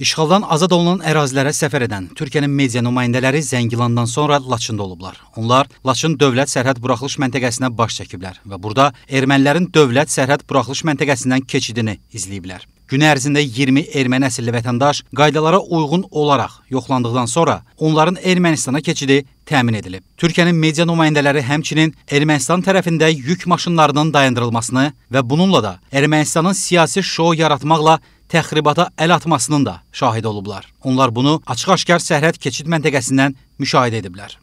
İşğaldan azad olunan ərazilərə səfər edən Türkiyənin media nümayəndələri Zəngilandan sonra Laçında olublar. Onlar Laçın dövlət sərhəd buraxılış məntəqəsinə baş çəkiblər və burada ermənilərin dövlət sərhəd buraxılış məntəqəsindən keçidini izləyiblər. Gün ərzində 20 erməni əsilli vətəndaş qaydalara uyğun olaraq yoxlandıqdan sonra onların Ermənistana keçidi təmin edilib. Türkiyənin media nümayəndələri həmçinin Ermənistan tərəfində yük maşınlarının dayandırılmasını və bununla da Ermənistanın siyasi şou yaratmaqla təxribata əl atmasının da şahidi olublar. Onlar bunu açıq-aşkar sərhəd keçid məntəqəsindən müşahidə ediblər.